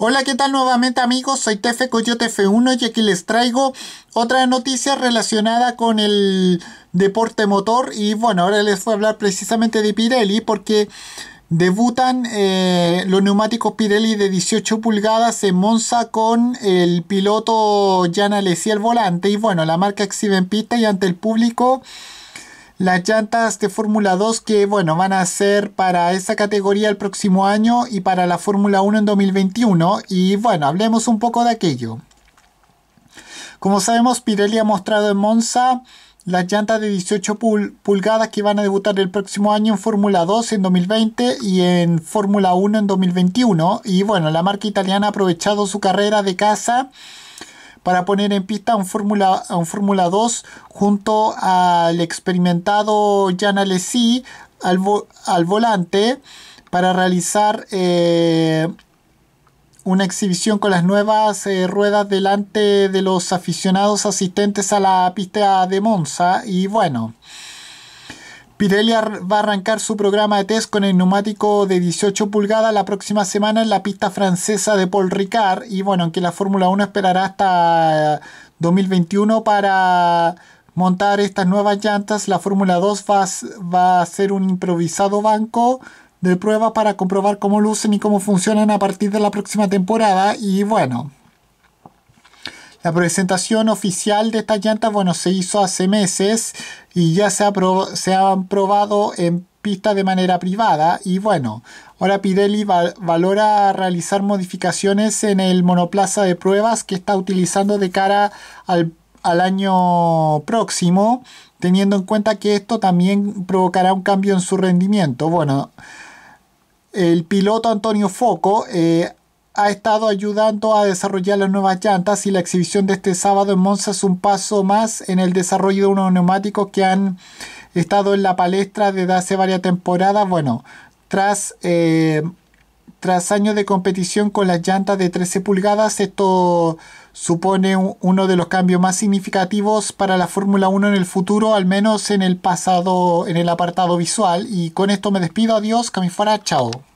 Hola, ¿qué tal nuevamente amigos? Soy Tefe Coyote F1 y aquí les traigo otra noticia relacionada con el deporte motor y bueno, ahora les voy a hablar precisamente de Pirelli porque debutan eh, los neumáticos Pirelli de 18 pulgadas en Monza con el piloto Jan Alessi al volante y bueno, la marca exhibe en pista y ante el público las llantas de Fórmula 2 que bueno, van a ser para esa categoría el próximo año y para la Fórmula 1 en 2021 y bueno, hablemos un poco de aquello. Como sabemos, Pirelli ha mostrado en Monza las llantas de 18 pulgadas que van a debutar el próximo año en Fórmula 2 en 2020 y en Fórmula 1 en 2021. Y bueno, la marca italiana ha aprovechado su carrera de casa para poner en pista un Fórmula, 2 junto al experimentado Jan Alesi al, volante para realizar eh, una exhibición con las nuevas eh, ruedas delante de los aficionados asistentes a la pista de Monza y bueno. Pirelli va a arrancar su programa de test con el neumático de 18 pulgadas la próxima semana en la pista francesa de Paul Ricard. Y bueno, aunque la Fórmula 1 esperará hasta 2021 para montar estas nuevas llantas, la Fórmula 2 va, va a ser un improvisado banco de pruebas para comprobar cómo lucen y cómo funcionan a partir de la próxima temporada. Y bueno, la presentación oficial de estas llantas, bueno, se hizo hace meses y ya se, ha se han probado en pista de manera privada y bueno, ahora Pirelli valora realizar modificaciones en el monoplaza de pruebas que está utilizando de cara al, año próximo, teniendo en cuenta que esto también provocará un cambio en su rendimiento. Bueno, el piloto Antonio Foco eh, ha estado ayudando a desarrollar las nuevas llantas y la exhibición de este sábado en Monza es un paso más en el desarrollo de unos neumáticos que han estado en la palestra desde hace varias temporadas. Bueno, tras, eh, tras años de competición con las llantas de 13 pulgadas, esto supone uno de los cambios más significativos para la Fórmula 1 en el futuro, al menos en el pasado, en el apartado visual. Y con esto me despido, adiós, dios chao.